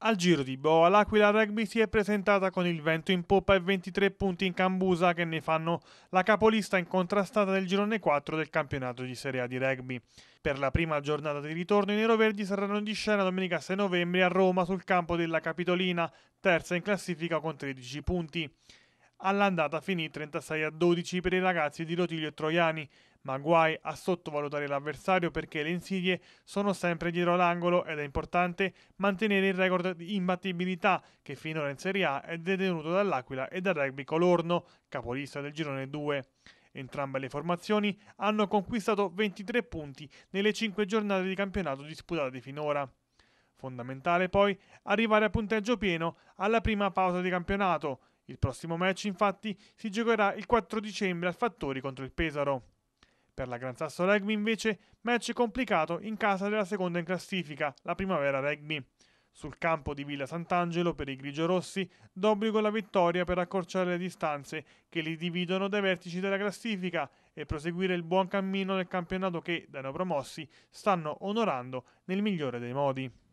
Al giro di Boa l'Aquila Rugby si è presentata con il vento in poppa e 23 punti in cambusa che ne fanno la capolista incontrastata del girone 4 del campionato di Serie A di rugby. Per la prima giornata di ritorno i neroverdi saranno di scena domenica 6 novembre a Roma sul campo della Capitolina, terza in classifica con 13 punti. All'andata finì 36 a 12 per i ragazzi di Rotilio e Troiani, ma guai a sottovalutare l'avversario perché le insidie sono sempre dietro l'angolo ed è importante mantenere il record di imbattibilità che finora in Serie A è detenuto dall'Aquila e dal Rugby Colorno, capolista del girone 2. Entrambe le formazioni hanno conquistato 23 punti nelle 5 giornate di campionato disputate finora. Fondamentale poi arrivare a punteggio pieno alla prima pausa di campionato. Il prossimo match infatti si giocherà il 4 dicembre al Fattori contro il Pesaro. Per la Gran Sasso Rugby invece match complicato in casa della seconda in classifica, la Primavera Rugby. Sul campo di Villa Sant'Angelo per i grigiorossi, d'obbligo la vittoria per accorciare le distanze che li dividono dai vertici della classifica e proseguire il buon cammino nel campionato che, da neopromossi, stanno onorando nel migliore dei modi.